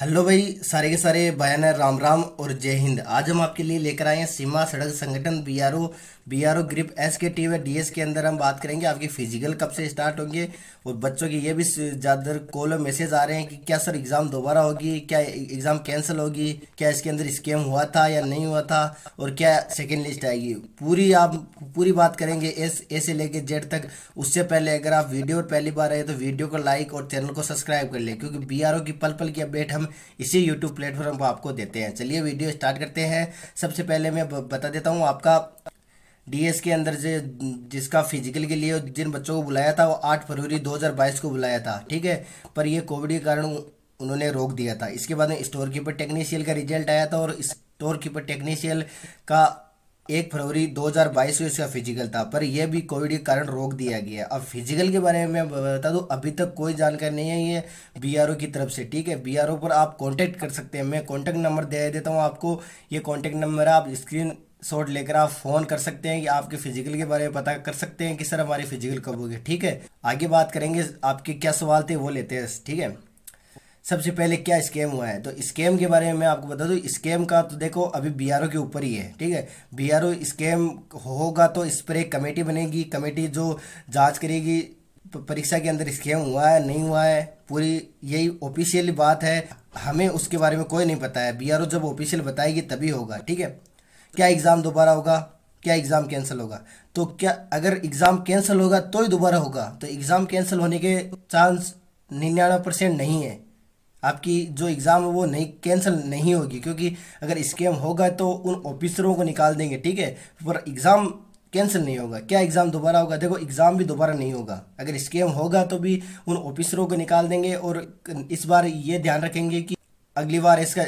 hello भाई सारे के सारे बयान राम राम और जय हिंद आज हम आपके लिए लेकर आए हैं सीमा सड़क संगठन बीआरओ बीआरओ ग्रिप S K T D DS के अंदर हम बात करेंगे आपकी फिजिकल कब से स्टार्ट होंगे और बच्चों के ये भी ज़्यादातर कॉल और मैसेज आ रहे हैं कि क्या सर एग्ज़ाम दोबारा होगी क्या एग्ज़ाम कैंसिल होगी क्या इसके अंदर स्कैम हुआ था या नहीं हुआ था और क्या सेकेंड लिस्ट आएगी पूरी आप पूरी बात करेंगे एस ए से लेकर जेड तक उससे पहले अगर आप वीडियो पहली बार आए तो वीडियो को लाइक और चैनल को सब्सक्राइब कर लें क्योंकि बी की पल पल की अपडेट हम इसी YouTube प्लेटफॉर्म को आपको देते हैं चलिए वीडियो स्टार्ट करते हैं सबसे पहले मैं बता देता हूँ आपका डीएस के अंदर जो जिसका फिजिकल के लिए जिन बच्चों को बुलाया था वो आठ फरवरी 2022 को बुलाया था ठीक है पर ये कोविड के कारण उन्होंने रोक दिया था इसके बाद में स्टोर कीपर टेक्नीशियल का रिजल्ट आया था और स्टोर कीपर टेक्नीशियल का एक फरवरी 2022 को इसका फिजिकल था पर यह भी कोविड के कारण रोक दिया गया अब फिजिकल के बारे में बता दूँ अभी तक कोई जानकारी नहीं है आर ओ की तरफ से ठीक है ओ पर आप कॉन्टैक्ट कर सकते हैं मैं कॉन्टैक्ट नंबर दे देता हूँ आपको ये कॉन्टैक्ट नंबर आप स्क्रीन शॉट लेकर आप फ़ोन कर सकते हैं कि आपके फिजिकल के बारे में पता कर सकते हैं कि सर हमारी फिजिकल कब होगी ठीक है आगे बात करेंगे आपके क्या सवाल थे वो लेते हैं ठीक है सबसे पहले क्या स्कैम हुआ है तो स्कैम के बारे में मैं आपको बता दूँ स्कैम का तो देखो अभी बी के ऊपर ही है ठीक है बी स्कैम होगा तो इस पर एक कमेटी बनेगी कमेटी जो जाँच करेगी परीक्षा के अंदर स्कैम हुआ है नहीं हुआ है पूरी यही ऑफिशियल बात है हमें उसके बारे में कोई नहीं पता है बी जब ऑफिशियल बताएगी तभी होगा ठीक है क्या एग्ज़ाम दोबारा होगा क्या एग्ज़ाम कैंसिल होगा तो क्या अगर एग्ज़ाम कैंसिल होगा तो ही दोबारा होगा तो एग्ज़ाम कैंसिल होने के चांस निन्यानवे परसेंट नहीं है आपकी जो एग्ज़ाम है वो नहीं कैंसिल नहीं होगी क्योंकि अगर स्कैम होगा तो उन ऑफिसरों को निकाल देंगे ठीक है पर एग्ज़ाम कैंसिल नहीं होगा क्या एग्ज़ाम दोबारा होगा देखो एग्ज़ाम भी दोबारा नहीं होगा अगर स्कैम होगा तो भी उन ऑफिसरों को निकाल देंगे और इस बार ये ध्यान रखेंगे कि अगली बार इसका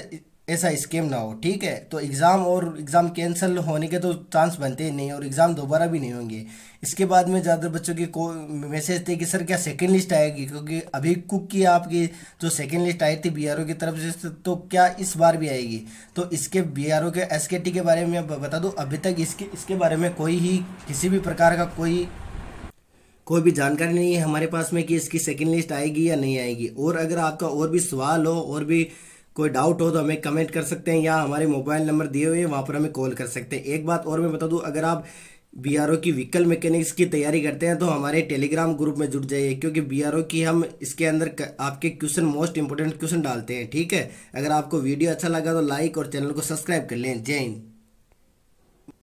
ऐसा स्कीम ना हो ठीक है तो एग्ज़ाम और एग्ज़ाम कैंसिल होने के तो चांस बनते ही नहीं और एग्ज़ाम दोबारा भी नहीं होंगे इसके बाद में ज़्यादातर बच्चों के को मैसेज थे कि सर क्या सेकेंड लिस्ट आएगी क्योंकि अभी कुक की आपकी जो सेकेंड लिस्ट आई थी बी की तरफ से तो क्या इस बार भी आएगी तो इसके बी के एस के बारे में बता दूँ अभी तक इसके इसके बारे में कोई ही किसी भी प्रकार का कोई कोई भी जानकारी नहीं है हमारे पास में कि इसकी सेकेंड लिस्ट आएगी या नहीं आएगी और अगर आपका और भी सवाल हो और भी कोई डाउट हो तो हमें कमेंट कर सकते हैं या हमारे मोबाइल नंबर दिए हुए हैं वहाँ पर हमें कॉल कर सकते हैं एक बात और मैं बता दूँ अगर आप बी की व्हीकल मैकेनिक्स की तैयारी करते हैं तो हमारे टेलीग्राम ग्रुप में जुड़ जाइए क्योंकि बी की हम इसके अंदर आपके क्वेश्चन मोस्ट इंपॉर्टेंट क्वेश्चन डालते हैं ठीक है अगर आपको वीडियो अच्छा लगा तो लाइक और चैनल को सब्सक्राइब कर लें जय हिंद